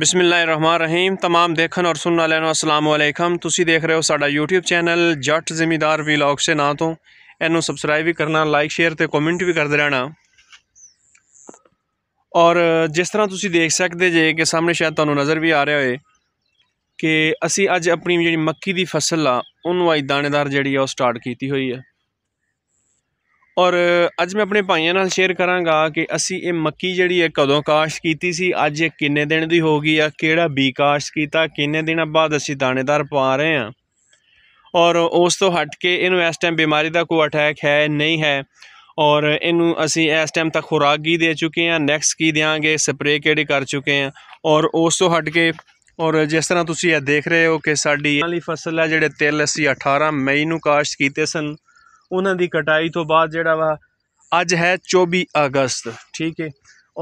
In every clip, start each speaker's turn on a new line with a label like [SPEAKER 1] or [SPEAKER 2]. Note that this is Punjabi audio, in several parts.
[SPEAKER 1] ਬਿਸਮਿਲ੍ਲਾਹਿਰਰਹਿਮਾਨਿਰਰਹੀਮ तमाम ਦੇਖਣ ਔਰ ਸੁਣਨ ਵਾਲਿਆਂ ਨੂੰ ਅਸਲਾਮ ਅਲੈਕਮ ਤੁਸੀਂ ਦੇਖ ਰਹੇ ਹੋ ਸਾਡਾ YouTube ਚੈਨਲ ਜੱਟ ਜ਼ਿਮੀਦਾਰ ਵਲੌਗਸ ਦੇ ਨਾਂ ਤੋਂ ਇਹਨੂੰ ਸਬਸਕ੍ਰਾਈਬ ਵੀ ਕਰਨਾ ਲਾਈਕ ਸ਼ੇਅਰ ਤੇ ਕਮੈਂਟ ਵੀ ਕਰਦੇ ਰਹਿਣਾ ਔਰ ਜਿਸ ਤਰ੍ਹਾਂ ਤੁਸੀਂ ਦੇਖ ਸਕਦੇ ਜੇ ਕਿ ਸਾਹਮਣੇ ਸ਼ਾਇਦ ਤੁਹਾਨੂੰ ਨਜ਼ਰ ਵੀ ਆ ਰਿਹਾ ਹੋਵੇ ਕਿ ਅਸੀਂ ਅੱਜ ਆਪਣੀ ਜਿਹੜੀ ਮੱਕੀ ਦੀ ਫਸਲ ਆ ਉਹਨੂੰ ਆਈ ਦਾਣੇਦਾਰ ਜਿਹੜੀ ਆ ਉਹ ਸਟਾਰਟ ਕੀਤੀ ਹੋਈ ਹੈ ਔਰ ਅੱਜ ਮੈਂ ਆਪਣੇ ਭਾਈਆਂ ਨਾਲ ਸ਼ੇਅਰ ਕਰਾਂਗਾ ਕਿ ਅਸੀਂ ਇਹ ਮੱਕੀ ਜਿਹੜੀ ਹੈ ਕਦੋਂ ਕਾਸ਼ਤ ਕੀਤੀ ਸੀ ਅੱਜ ਇਹ ਕਿੰਨੇ ਦਿਨ ਦੀ ਹੋ ਗਈ ਆ ਕਿਹੜਾ ਬੀ ਕਾਸ਼ ਕੀਤਾ ਕਿੰਨੇ ਦਿਨਾਂ ਬਾਅਦ ਅਸੀਂ ਦਾਣੇਦਾਰ ਪਾ ਰਹੇ ਹਾਂ ਔਰ ਉਸ ਤੋਂ ਹਟ ਕੇ ਇਹਨੂੰ ਇਸ ਟਾਈਮ ਬਿਮਾਰੀ ਦਾ ਕੋਈ ਅਟੈਕ ਹੈ ਨਹੀਂ ਹੈ ਔਰ ਇਹਨੂੰ ਅਸੀਂ ਇਸ ਟਾਈਮ ਤੱਕ ਖੁਰਾਕ ਕੀ ਦੇ ਚੁੱਕੇ ਹਾਂ ਨੈਕਸਟ ਕੀ ਦੇਾਂਗੇ ਸਪਰੇਅ ਕਿਹੜੇ ਕਰ ਚੁੱਕੇ ਹਾਂ ਔਰ ਉਸ ਤੋਂ ਹਟ ਕੇ ਔਰ ਜਿਸ ਤਰ੍ਹਾਂ ਤੁਸੀਂ ਇਹ ਦੇਖ ਰਹੇ ਹੋ ਕਿ ਸਾਡੀ ਵਾਲੀ ਫਸਲ ਹੈ ਜਿਹੜੇ ਤਿਲ ਅਸੀਂ 18 ਮਈ ਨੂੰ ਕਾਸ਼ਤ ਕੀਤੇ ਸਨ ਉਹਨਾਂ ਦੀ ਕਟਾਈ ਤੋਂ ਬਾਅਦ ਜਿਹੜਾ ਵਾ ਅੱਜ ਹੈ 24 ਅਗਸਤ ਠੀਕ ਹੈ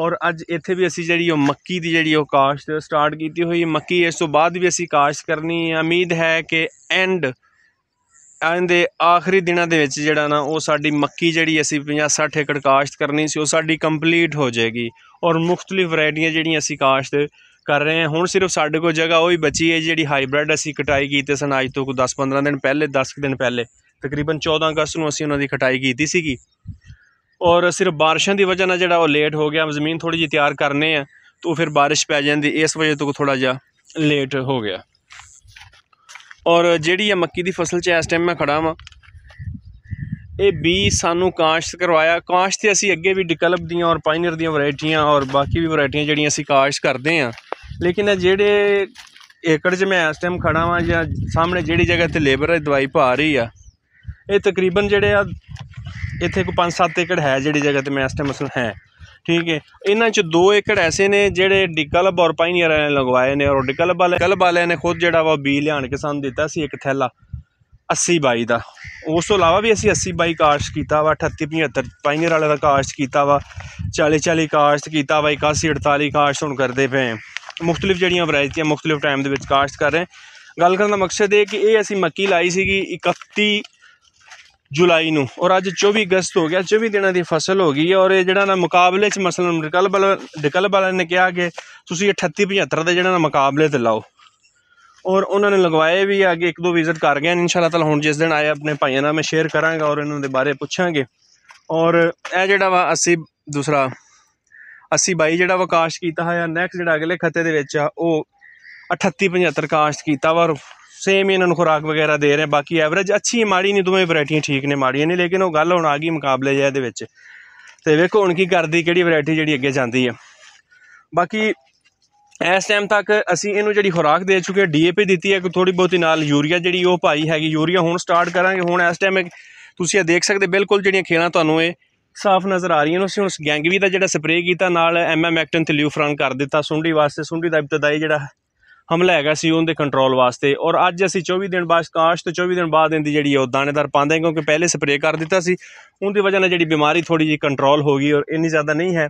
[SPEAKER 1] ਔਰ ਅੱਜ ਇੱਥੇ ਵੀ ਅਸੀਂ ਜਿਹੜੀ ਉਹ ਮੱਕੀ ਦੀ ਜਿਹੜੀ ਉਹ ਕਾਸ਼ਤ ਸਟਾਰਟ ਕੀਤੀ ਹੋਈ ਮੱਕੀ ਇਸ ਤੋਂ ਬਾਅਦ ਵੀ ਅਸੀਂ ਕਾਸ਼ਤ ਕਰਨੀ ਹੈ ਉਮੀਦ ਹੈ ਕਿ ਐਂਡ ਆਂਦੇ ਆਖਰੀ ਦਿਨਾਂ ਦੇ ਵਿੱਚ ਜਿਹੜਾ ਨਾ ਉਹ ਸਾਡੀ ਮੱਕੀ ਜਿਹੜੀ ਅਸੀਂ 50 60 ਏਕੜ ਕਾਸ਼ਤ ਕਰਨੀ ਸੀ ਉਹ ਸਾਡੀ ਕੰਪਲੀਟ ਹੋ ਜਾਏਗੀ ਔਰ ਮੁxtਲਿਫ ਵੈਰਾਈਟੀਆਂ ਜਿਹੜੀਆਂ ਅਸੀਂ ਕਾਸ਼ਤ ਕਰ ਰਹੇ ਹਾਂ ਹੁਣ ਸਿਰਫ ਸਾਡੇ ਕੋਲ ਜਗ੍ਹਾ ਉਹ ਹੀ ਬਚੀ ਹੈ ਜਿਹੜੀ ਹਾਈਬ੍ਰਿਡ ਅਸੀਂ ਕਟਾਈ ਕੀਤੀ ਸਨ ਅੱਜ ਤੋਂ ਕੋ 10 15 ਦਿਨ ਪਹਿਲੇ 10 ਦਿਨ ਪਹਿਲੇ ਤਕਰੀਬਨ 14 ਅਗਸਤ ਨੂੰ ਅਸੀਂ ਉਹਨਾਂ ਦੀ ਖਟਾਈ ਕੀਤੀ ਸੀਗੀ ਔਰ ਸਿਰਫ ਬਾਰਿਸ਼ਾਂ ਦੀ ਵਜ੍ਹਾ ਨਾਲ ਜਿਹੜਾ ਉਹ ਲੇਟ ਹੋ ਗਿਆ ਜ਼ਮੀਨ ਥੋੜੀ ਜਿਹੀ ਤਿਆਰ ਕਰਨੇ ਆ ਤੋਂ ਫਿਰ ਬਾਰਿਸ਼ ਪੈ ਜਾਂਦੀ ਇਸ ਵਜ੍ਹਾ ਤੋਂ ਥੋੜਾ ਜਿਹਾ ਲੇਟ ਹੋ ਗਿਆ ਔਰ ਜਿਹੜੀ ਆ ਮੱਕੀ ਦੀ ਫਸਲ 'ਚ ਇਸ ਟਾਈਮ ਮੈਂ ਖੜਾ ਵਾਂ ਇਹ ਵੀ ਸਾਨੂੰ ਕਾਸ਼ਤ ਕਰਵਾਇਆ ਕਾਸ਼ਤ ਤੇ ਅਸੀਂ ਅੱਗੇ ਵੀ ਡਿਕਲਪ ਦੀਆਂ ਔਰ ਪਾਈਨਰ ਦੀਆਂ ਵੈਰਾਈਟੀਆਂ ਔਰ ਬਾਕੀ ਵੀ ਵੈਰਾਈਟੀਆਂ ਜਿਹੜੀਆਂ ਅਸੀਂ ਕਾਸ਼ਤ ਕਰਦੇ ਆ ਲੇਕਿਨ ਜਿਹੜੇ ਏਕੜ 'ਚ ਮੈਂ ਇਸ ਟਾਈਮ ਖੜਾ ਵਾਂ ਜਾਂ ਸਾਹਮਣੇ ਜਿਹੜੀ ਜਗ੍ਹਾ ਤੇ ਲੇਬਰ ਦਵਾਈ ਪਾ ਰਹੀ ਆ ਇਹ ਤਕਰੀਬਨ ਜਿਹੜੇ ਆ ਇੱਥੇ ਕੋ 5-7 ਏਕੜ ਹੈ ਜਿਹੜੀ ਜਗ੍ਹਾ ਤੇ ਮੈਂ ਇਸ ਟਾਈਮ ਅਸਲ ਹੈ ਠੀਕ ਹੈ ਇਹਨਾਂ ਚ 2 ਏਕੜ ਐਸੇ ਨੇ ਜਿਹੜੇ ਡਿਕਲਬ ਔਰ ਪਾਈਨੀਅਰ ਨੇ ਲਗਵਾਏ ਨੇ ਔਰ ਡਿਕਲਬ ਵਾਲੇ ਕਲਬ ਵਾਲਿਆਂ ਨੇ ਖੁਦ ਜਿਹੜਾ ਵਾ ਬੀ ਲਿਆਣ ਕੇ ਸਾਨੂੰ ਦਿੱਤਾ ਸੀ ਇੱਕ ਥੈਲਾ 80 ਬਾਈ ਦਾ ਉਸ ਤੋਂ ਇਲਾਵਾ ਵੀ ਅਸੀਂ 80 ਬਾਈ ਕਾਸ਼ ਕੀਤਾ ਵਾ 38 75 ਪਾਈਨੀਅਰ ਵਾਲੇ ਦਾ ਕਾਸ਼ ਕੀਤਾ ਵਾ 40 40 ਕਾਸ਼ ਕੀਤਾ ਵਾ 81 48 ਕਾਸ਼ ਹੁਣ ਕਰਦੇ ਪਏ ਮੁxtਲਿਫ ਜਿਹੜੀਆਂ ਵੈਰਾਈਟੀਆਂ ਮੁxtਲਿਫ ਟਾਈਮ ਦੇ ਵਿੱਚ ਕਾਸ਼ ਕਰ ਰਹੇ ਗੱਲ ਕਰਨ ਦਾ ਮਕਸਦ ਇਹ ਕਿ ਇਹ ਅਸੀਂ ਮੱਕੀ ਲਾਈ ਸੀਗੀ 31 ਜੁਲਾਈ ਨੂੰ ਔਰ ਅੱਜ 24 ਅਗਸਤ ਹੋ ਗਿਆ 24 ਦਿਨਾਂ ਦੀ ਫਸਲ ਹੋ ਗਈ ਹੈ ਔਰ ਇਹ ਜਿਹੜਾ ਨਾ ਮੁਕਾਬਲੇ 'ਚ ਮਸਲਨ ਡਕਲ ਵਾਲਾ ਨੇ ਕਿਹਾ ਕਿ ਤੁਸੀਂ 38 75 ਦਾ ਜਿਹੜਾ ਨਾ ਮੁਕਾਬਲੇ ਤੇ ਲਾਓ ਔਰ ਉਹਨਾਂ ਨੇ ਲਗਵਾਏ ਵੀ ਅੱਗੇ ਇੱਕ ਦੋ ਵਿਜ਼ਿਟ ਕਰ ਗਏ ਨੇ ਇਨਸ਼ਾਅੱਲਾ ਤਾਲਾ ਹੁਣ ਜਿਸ ਦਿਨ ਆਏ ਆਪਣੇ ਭਾਈਆਂ ਨਾਲ ਮੈਂ ਸ਼ੇਅਰ ਕਰਾਂਗਾ ਔਰ ਇਹਨਾਂ ਦੇ ਬਾਰੇ ਪੁੱਛਾਂਗੇ ਔਰ ਇਹ ਜਿਹੜਾ ਵਾ ਅਸੀਂ ਦੂਸਰਾ ਅਸੀਂ ਬਾਈ ਜਿਹੜਾ ਵਕਾਸ਼ ਕੀਤਾ ਹੋਇਆ ਨੈਕਸਟ ਜਿਹੜਾ ਅਗਲੇ ਖੱਤੇ ਦੇ ਵਿੱਚ ਆ ਉਹ 38 75 ਕੀਤਾ ਵਾ ਸੇਮ ਹੀ ਇਹਨਾਂ ਨੂੰ ਖੁਰਾਕ ਵਗੈਰਾ ਦੇ ਰਹੇ ਬਾਕੀ ਐਵਰੇਜ ਅੱਛੀ ਮਾੜੀ ਨਹੀਂ ਦੋਵੇਂ ਵੈਰਾਈਟੀਆਂ ਠੀਕ ਨੇ ਮਾੜੀਆਂ ਨਹੀਂ ਲੇਕਿਨ ਉਹ ਗੱਲ ਹੁਣ ਆ ਗਈ ਮੁਕਾਬਲੇ ਜਿਹੇ ਦੇ ਵਿੱਚ ਤੇ ਵੇਖੋ ਹੁਣ ਕੀ ਕਰਦੀ ਕਿਹੜੀ ਵੈਰਾਈਟੀ ਜਿਹੜੀ ਅੱਗੇ ਜਾਂਦੀ ਹੈ ਬਾਕੀ ਇਸ ਟਾਈਮ ਤੱਕ ਅਸੀਂ ਇਹਨੂੰ ਜਿਹੜੀ ਖੁਰਾਕ ਦੇ ਚੁੱਕੇ ਡੀਏਪੀ ਦਿੱਤੀ ਹੈ ਕਿ ਥੋੜੀ ਬਹੁਤੀ ਨਾਲ ਯੂਰੀਆ ਜਿਹੜੀ ਉਹ ਪਾਈ ਹੈਗੀ ਯੂਰੀਆ ਹੁਣ ਸਟਾਰਟ ਕਰਾਂਗੇ ਹੁਣ ਇਸ ਟਾਈਮ ਤੁਸੀਂ ਇਹ ਦੇਖ ਸਕਦੇ ਬਿਲਕੁਲ ਜਿਹੜੀਆਂ ਖੇਲਾਂ ਤੁਹਾਨੂੰ ਇਹ ਸਾਫ਼ ਨਜ਼ਰ ਆ ਰਹੀਆਂ ਨੇ ਅਸੀਂ ਹੁਣ ਗੈਂਗਵੀ ਦਾ ਜਿਹੜਾ ਸਪਰੇਅ ਕੀਤਾ ਨਾਲ ਐਮਐਮ ਐਕਟਨ ਤੇ ਲਿਊਫਰਾਨ ਕਰ ਦਿੱਤਾ ਸੁੰਡੀ ਵਾਸਤੇ ਸੁੰਡੀ ਦਾ ਇਬਤਦਾਈ ਜਿਹੜਾ ਹਮਲਾ ਹੈਗਾ ਸੀ ਉਹਦੇ ਕੰਟਰੋਲ ਵਾਸਤੇ ਔਰ ਅੱਜ ਅਸੀਂ 24 ਦਿਨ ਬਾਅਦ ਕਾਸ਼ ਤੋਂ 24 ਦਿਨ ਬਾਅਦ ਇਹਦੀ ਜਿਹੜੀ ਉਹ ਦਾਣੇਦਾਰ ਪਾਉਂਦੇ ਕਿਉਂਕਿ ਪਹਿਲੇ ਸਪਰੇਅ ਕਰ ਦਿੱਤਾ ਸੀ ਉਹਦੀ ਵਜ੍ਹਾ ਨਾਲ ਜਿਹੜੀ ਬਿਮਾਰੀ ਥੋੜੀ ਜੀ ਕੰਟਰੋਲ ਹੋ ਗਈ ਔਰ ਇੰਨੀ ਜ਼ਿਆਦਾ ਨਹੀਂ ਹੈ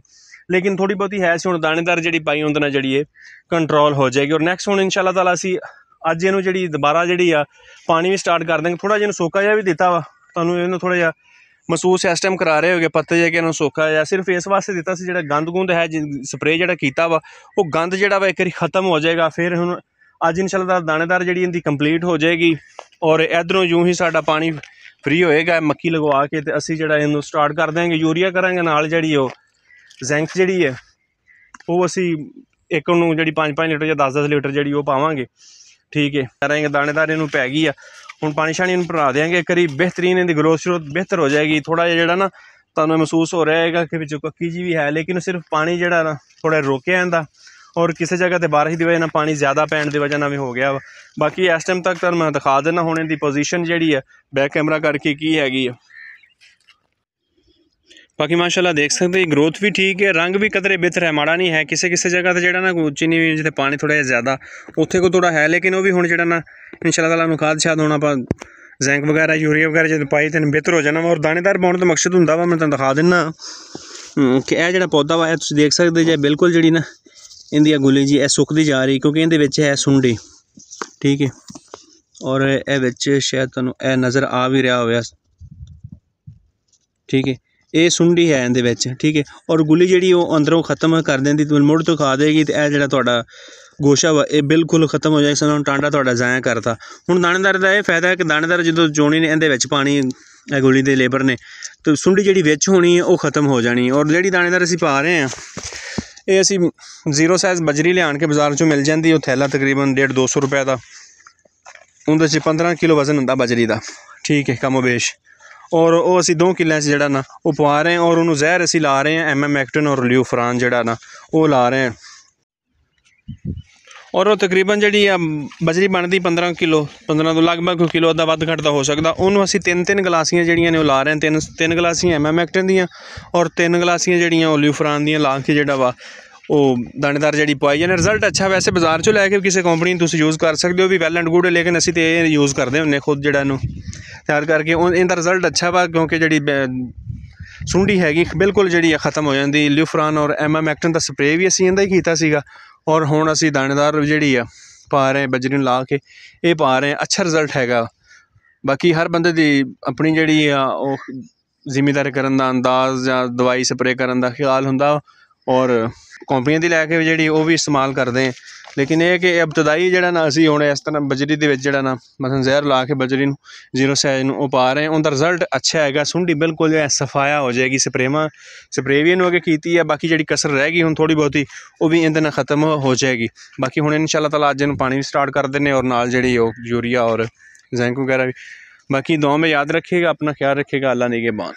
[SPEAKER 1] ਲੇਕਿਨ ਥੋੜੀ ਬਹੁਤੀ ਹੈ ਸੀ ਹੁਣ ਦਾਣੇਦਾਰ ਜਿਹੜੀ ਪਾਈ ਉਹਦੇ ਨਾਲ ਜਿਹੜੀ ਇਹ ਕੰਟਰੋਲ ਹੋ ਜਾਏਗੀ ਔਰ ਨੈਕਸਟ ਹੁਣ ਇਨਸ਼ਾ ਅੱਲਾਹ ਅਸੀਂ ਅੱਜ ਇਹਨੂੰ ਜਿਹੜੀ ਦੁਬਾਰਾ ਜਿਹੜੀ ਆ ਪਾਣੀ ਵੀ ਸਟਾਰਟ ਕਰ ਦਾਂਗੇ ਥੋੜਾ ਜਿਹਾ ਇਹਨੂੰ ਸੋਕਾ ਜਿਹਾ ਵੀ ਦਿੱਤਾ ਵਾ ਤੁਹਾਨੂੰ ਇਹਨੂੰ ਥੋੜਾ ਜਿਹਾ ਮਹਿਸੂਸ ਇਸ ਟਾਈਮ ਕਰਾ ਰਹੇ ਹੋਗੇ ਪਤਾ ਜੇ ਕਿ ਇਹਨੂੰ ਸੋਖਾ ਜਾਂ ਸਿਰਫ ਇਸ ਵਾਸਤੇ ਦਿੱਤਾ ਸੀ ਜਿਹੜਾ ਗੰਦ ਗੁੰਦ ਹੈ ਸਪਰੇ ਜਿਹੜਾ ਕੀਤਾ ਵਾ ਉਹ ਗੰਦ ਜਿਹੜਾ ਵਾ ਇੱਕ ਵਾਰੀ ਖਤਮ ਹੋ ਜਾਏਗਾ ਫਿਰ ਹੁਣ ਅੱਜ ਇਨਸ਼ਾਅੱਲਾ ਦਾਣੇਦਾਰ ਜਿਹੜੀ ਇਹਦੀ ਕੰਪਲੀਟ ਹੋ ਜਾਏਗੀ ਔਰ ਇਧਰੋਂ ਯੂੰ ਹੀ ਸਾਡਾ ਪਾਣੀ ਫ੍ਰੀ ਹੋਏਗਾ ਮੱਕੀ ਲਗਵਾ ਕੇ ਤੇ ਅਸੀਂ ਜਿਹੜਾ ਇਹਨੂੰ ਸਟਾਰਟ ਕਰ ਦਾਂਗੇ ਯੂਰੀਆ ਕਰਾਂਗੇ ਨਾਲ ਜਿਹੜੀ ਉਹ ਜ਼ੈਂਕ ਜਿਹੜੀ ਹੈ ਉਹ ਅਸੀਂ ਇੱਕ ਨੂੰ ਜਿਹੜੀ 5-5 ਲੀਟਰ ਜਾਂ 10-10 ਲੀਟਰ ਜਿਹੜੀ ਉਹ ਪਾਵਾਂਗੇ ਠੀਕ ਹੈ ਕਰਾਂਗੇ ਦਾਣੇਦਾਰ ਇਹਨੂੰ ਪੈ ਗਈ ਆ ਹੁਣ ਪਾਣੀ ਸ਼ਾਣੀ ਨੂੰ ਭਰਾ ਦੇਾਂਗੇ ਕਰੀ ਬਿਹਤਰੀਨ ਇਹਦੀ ਗਰੋਥ ਸ਼ੁਰੂ ਬਿਹਤਰ ਹੋ ਜਾਏਗੀ ਥੋੜਾ ਜਿਹਾ ਜਿਹੜਾ ਨਾ ਤੁਹਾਨੂੰ ਮਹਿਸੂਸ ਹੋ ਰਿਹਾ ਹੈਗਾ ਕਿ ਵਿੱਚ ਕੱਕੀ ਜੀ ਵੀ ਹੈ ਲੇਕਿਨ ਸਿਰਫ ਪਾਣੀ ਜਿਹੜਾ ਨਾ ਥੋੜਾ ਰੋਕਿਆ ਜਾਂਦਾ ਔਰ ਕਿਸੇ ਜਗ੍ਹਾ ਤੇ ਬਾਰਿਸ਼ ਦੀ ਵਜ੍ਹਾ ਨਾਲ ਪਾਣੀ ਜ਼ਿਆਦਾ ਪੈਣ ਦੀ ਵਜ੍ਹਾ ਨਾਲ ਵੀ ਹੋ ਗਿਆ ਬਾਕੀ ਇਸ ਟਾਈਮ ਤੱਕ ਤਾਂ ਮੈਂ ਦਿਖਾ ਦੇਣਾ ਹੁਣ ਇਹਦੀ ਪੋਜੀਸ਼ਨ ਜਿਹੜੀ ਹੈ ਬੈਕ ਕੈਮਰਾ ਕਰਕੇ ਕੀ ਹੈਗੀ ਹੈ ਬਾਕੀ ਮਾਸ਼ਾਅੱਲਾ ਦੇਖ ਸਕਦੇ ਹੋ ਗਰੋਥ ਵੀ ਠੀਕ ਹੈ ਰੰਗ ਵੀ ਕਦਰੇ ਬਿਹਤਰ ਹੈ ਮਾੜਾ ਨਹੀਂ ਹੈ ਕਿਸੇ ਕਿਸੇ ਜਗ੍ਹਾ ਤੇ ਜਿਹੜਾ ਨਾ ਚੀਨੀ ਵੀ ਜਿੱਥੇ ਪਾਣੀ ਥੋੜਾ ਜਿਹਾ ਜ਼ਿਆਦਾ ਉੱਥੇ ਕੋ ਥੋੜਾ ਹੈ ਲੇਕਿਨ ਉਹ ਵੀ ਹੁਣ ਜਿਹੜਾ ਨਾ ਇਨਸ਼ਾਅੱਲਾ ਤਾਲਾ ਨੂੰ ਖਾਦ ਸ਼ਾਦ ਹੋਣਾ ਆਪਾਂ ਜ਼ੈਂਕ ਵਗੈਰਾ ਯੂਰੀਆ ਵਗੈਰਾ ਜਦੋਂ ਪਾਈ ਤੇ ਬਿਹਤਰ ਹੋ ਜਾਣਾ ਔਰ ਦਾਣੇਦਾਰ ਪਾਉਣ ਦਾ ਮਕਸਦ ਹੁੰਦਾ ਵਾ ਮੈਂ ਤੁਹਾਨੂੰ ਦਿਖਾ ਦਿੰਨਾ ਕਿ ਇਹ ਜਿਹੜਾ ਪੌਦਾ ਵਾ ਇਹ ਤੁਸੀਂ ਦੇਖ ਸਕਦੇ ਜੇ ਬਿਲਕੁਲ ਜਿਹੜੀ ਨਾ ਇਹਦੀ ਗੁਲੀ ਜੀ ਇਹ ਸੁੱਕਦੀ ਜਾ ਰਹੀ ਕਿਉਂਕਿ ਇਹਦੇ ਵਿੱਚ ਹੈ ਸੁੰਡੀ ਠੀਕ ਹੈ ਔਰ ਇਹ ਵਿੱਚ ਸ਼ਾਇਦ ਤੁਹਾਨੂੰ ਇਹ ਨਜ਼ਰ ਆ ਵੀ ਰਿਹਾ ਹੋਵੇ ਠੀਕ ਹੈ ਇਹ ਸੁੰਡੀ ਹੈ ਇਹਦੇ ਵਿੱਚ ਠੀਕ ਹੈ ਔਰ ਗੁੱਲੀ ਜਿਹੜੀ ਉਹ ਅੰਦਰੋਂ ਖਤਮ ਕਰ ਦਿੰਦੀ ਤੇ ਮੁੜ ਤੋਂ ਖਾ ਦੇਗੀ ਤੇ ਇਹ ਜਿਹੜਾ ਤੁਹਾਡਾ ਗੋਸ਼ਾ ਵਾ ਇਹ ਬਿਲਕੁਲ ਖਤਮ ਹੋ ਜਾਏਗਾ ਸਾਨੂੰ ਟਾਂਡਾ ਤੁਹਾਡਾ ਜ਼ਾਇਆ ਕਰਤਾ ਹੁਣ ਦਾਣੇਦਾਰ ਦਾ ਇਹ ਫਾਇਦਾ ਹੈ ਕਿ ਦਾਣੇਦਾਰ ਜਦੋਂ ਜੋਣੀ ਨੇ ਇਹਦੇ ਵਿੱਚ ਪਾਣੀ ਇਹ ਗੋਲੀ ਦੇ ਲੇਬਰ ਨੇ ਤੇ ਸੁੰਡੀ ਜਿਹੜੀ ਵਿੱਚ ਹੋਣੀ ਹੈ ਉਹ ਖਤਮ ਹੋ ਜਾਣੀ ਔਰ ਜਿਹੜੀ ਦਾਣੇਦਾਰ ਅਸੀਂ ਪਾ ਰਹੇ ਹਾਂ ਇਹ ਅਸੀਂ ਜ਼ੀਰੋ ਸਾਈਜ਼ ਬਜਰੀ ਲਿਆਣ ਕੇ ਬਾਜ਼ਾਰ ਚੋਂ ਮਿਲ ਜਾਂਦੀ ਉਹ ਥੈਲਾ ਤਕਰੀਬਨ 1.5 200 ਰੁਪਏ ਦਾ ਉਹਦੇ ਚ 15 ਕਿਲੋ ਵਜ਼ਨ ਹੁੰਦਾ ਬਜਰੀ ਦਾ ਠੀਕ ਹੈ ਕਮੋਬੇਸ਼ ਔਰ ਉਹ ਅਸੀਂ 2 ਕਿੱਲਿਆਂ 'ਚ ਜਿਹੜਾ ਨਾ ਉਹ ਪਵਾ ਰਹੇ ਹਾਂ ਔਰ ਉਹਨੂੰ ਜ਼ਹਿਰ ਅਸੀਂ ਲਾ ਰਹੇ ਹਾਂ ਐਮ ਐਮ ਐਕਟਨ ਔਰ ਲਿਊਫਰਾਨ ਜਿਹੜਾ ਨਾ ਉਹ ਲਾ ਰਹੇ ਹਾਂ ਔਰ ਉਹ ਤਕਰੀਬਨ ਜਿਹੜੀ ਆ ਬਜਰੀ ਬਣਦੀ 15 ਕਿਲੋ 15 ਤੋਂ ਲਗਭਗ ਕਿਲੋ ਦਾ ਵੱਧ ਘਟਦਾ ਹੋ ਸਕਦਾ ਉਹਨੂੰ ਅਸੀਂ ਤਿੰਨ ਤਿੰਨ ਗਲਾਸੀਆਂ ਜਿਹੜੀਆਂ ਨੇ ਉਹ ਲਾ ਰਹੇ ਹਾਂ ਤਿੰਨ ਤਿੰਨ ਗਲਾਸੀਆਂ ਐਮ ਐਮ ਐਕਟਨ ਦੀਆਂ ਔਰ ਤਿੰਨ ਗਲਾਸੀਆਂ ਜਿਹੜੀਆਂ ਓਲੀਫਰਾਨ ਦੀਆਂ ਲਾ ਕੇ ਜਿਹੜਾ ਵਾ ਉਹ ਦਾਣੇਦਾਰ ਜਿਹੜੀ ਪਾਈ ਜਾਂਦੇ ਰਿਜ਼ਲਟ ਅੱਛਾ ਵੈਸੇ ਬਾਜ਼ਾਰ ਚੋਂ ਲੈ ਕੇ ਕਿਸੇ ਕੰਪਨੀ ਨੂੰ ਤੁਸੀਂ ਯੂਜ਼ ਕਰ ਸਕਦੇ ਹੋ ਵੀ ਵੈਲ ਐਂਡ ਗੁੱਡ ਲੇਕਿਨ ਅਸੀਂ ਤੇ ਇਹ ਯੂਜ਼ ਕਰਦੇ ਹੁੰਨੇ ਖੁਦ ਜਿਹੜਾ ਨੂੰ ਤਿਆਰ ਕਰਕੇ ਉਹ ਇਹਦਾ ਰਿਜ਼ਲਟ ਅੱਛਾ ਵਾ ਕਿਉਂਕਿ ਜਿਹੜੀ ਸੁੰਡੀ ਹੈਗੀ ਬਿਲਕੁਲ ਜਿਹੜੀ ਆ ਖਤਮ ਹੋ ਜਾਂਦੀ ਲਿਫਰਾਨ ਔਰ ਐਮਐਮਐਕਟਨ ਦਾ ਸਪਰੇਅ ਵੀ ਅਸੀਂ ਇਹਦਾ ਹੀ ਕੀਤਾ ਸੀਗਾ ਔਰ ਹੁਣ ਅਸੀਂ ਦਾਣੇਦਾਰ ਜਿਹੜੀ ਆ ਪਾ ਰਹੇ ਬਜਰੀ ਨੂੰ ਲਾ ਕੇ ਇਹ ਪਾ ਰਹੇ ਅੱਛਾ ਰਿਜ਼ਲਟ ਹੈਗਾ ਬਾਕੀ ਹਰ ਬੰਦੇ ਦੀ ਆਪਣੀ ਜਿਹੜੀ ਆ ਉਹ ਜ਼ਿੰਮੇਦਾਰ ਕਰਨ ਦਾ ਅੰਦਾਜ਼ ਜਾਂ ਦਵਾਈ ਸਪਰੇਅ ਕਰਨ ਦਾ ਖਿਆਲ ਹੁੰਦਾ ਔਰ ਕੰਪਨੀਆਂ ਦੀ ਲੈ ਕੇ ਜਿਹੜੀ ਉਹ ਵੀ ਇਸਤੇਮਾਲ ਕਰਦੇ ਆ ਲੇਕਿਨ ਇਹ ਕਿ ਇਬਤਦਾਈ ਜਿਹੜਾ ਨਾ ਅਸੀਂ ਹੁਣ ਇਸ ਤਰ੍ਹਾਂ ਬਜਰੀ ਦੇ ਵਿੱਚ ਜਿਹੜਾ ਨਾ ਮਤਲਬ ਜ਼ਹਿਰ ਲਾ ਕੇ ਬਜਰੀ ਨੂੰ ਜ਼ੀਰੋ ਸਾਈਜ਼ ਨੂੰ ਉਹ ਪਾ ਰਹੇ ਉਹਦਾ ਰਿਜ਼ਲਟ ਅੱਛਾ ਹੈਗਾ ਸੁੰਡੀ ਬਿਲਕੁਲ ਸਫਾਇਆ ਹੋ ਜਾਏਗੀ ਸਪਰੇਮਾ ਸਪਰੇਵੀਆਂ ਹੋ ਕੇ ਅਗੇ ਕੀਤੀ ਹੈ ਬਾਕੀ ਜਿਹੜੀ ਕਸਰ ਰਹਿ ਗਈ ਹੁਣ ਥੋੜੀ ਬਹੁਤੀ ਉਹ ਵੀ ਇਹਦੇ ਨਾਲ ਖਤਮ ਹੋ ਜਾਏਗੀ ਬਾਕੀ ਹੁਣ ਇਨਸ਼ਾਅੱਲਾ ਤਾਲਾ ਅੱਜ ਇਹਨੂੰ ਪਾਣੀ ਵੀ ਸਟਾਰਟ ਕਰ ਦਿੰਨੇ ਔਰ ਨਾਲ ਜਿਹੜੀ ਉਹ ਯੂਰੀਆ ਔਰ ਜ਼ਿੰਕ ਵਗੈਰਾ ਵੀ ਬਾਕੀ ਦੋਵੇਂ ਯਾਦ ਰੱਖਿਏਗਾ ਆਪਣਾ ਖਿਆਲ ਰੱਖਿਏਗਾ ਅੱਲਾ ਨੇ ਕੇ ਬਾਨ